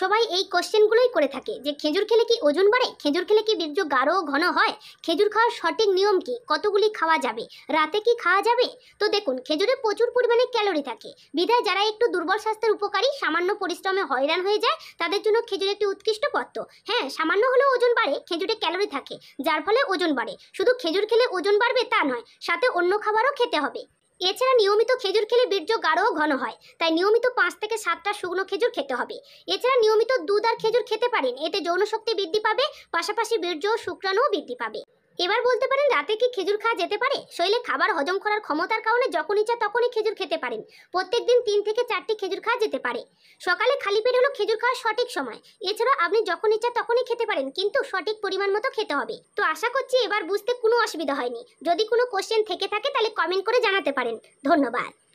সবাই এই কোশ্চেনগুলোই করে থাকে যে খেজুর খেলে কি ওজন বাড়ে খেজুর খেলে কি বীর্য গাঢ় ঘন হয় খেজুর খাওয়ার সঠিক নিয়ম কি কতগুলি খাওয়া যাবে রাতে কি খাওয়া যাবে তো দেখুন খেজুরে প্রচুর পরিমাণে ক্যালোরি থাকে বিধায় যারা একটু দুর্বল স্বাস্থ্যের উপকারী সামান্য পরিশ্রমে হয়রান হয়ে যায় তাদের জন্য খেজুর একটি উৎকৃষ্ট পত্র হ্যাঁ সামান্য হলেও ওজন বাড়ে খেজুরে ক্যালোরি থাকে যার ফলে ওজন বাড়ে শুধু খেজুর খেলে ওজন বাড়বে তা নয় সাথে অন্য খাবারও খেতে হবে এছাড়া নিয়মিত খেজুর খেলে বীর্য গাঢ় ঘন হয় তাই নিয়মিত পাঁচ থেকে সাতটা শুকনো খেজুর খেতে হবে এছাড়া নিয়মিত দুধ আর খেজুর খেতে পারেন এতে যৌনশক্তি বৃদ্ধি পাবে পাশাপাশি বীর্য শুক্রাণুও বৃদ্ধি পাবে এবার বলতে পারেন রাতে কি খেজুর খাওয়া যেতে পারে শৈলে খাবার হজম করার ক্ষমতার কারণে যখন ইচ্ছা তখনই খেজুর খেতে পারেন প্রত্যেক দিন তিন থেকে চারটি খেজুর খাওয়া যেতে পারে সকালে খালি পেট হলো খেজুর খাওয়ার সঠিক সময় এছাড়া আপনি যখন ইচ্ছা তখনই খেতে পারেন কিন্তু সঠিক পরিমাণ মতো খেতে হবে তো আশা করছি এবার বুঝতে কোনো অসুবিধা হয়নি যদি কোনো কোশ্চেন থেকে থাকে তাহলে কমেন্ট করে জানাতে পারেন ধন্যবাদ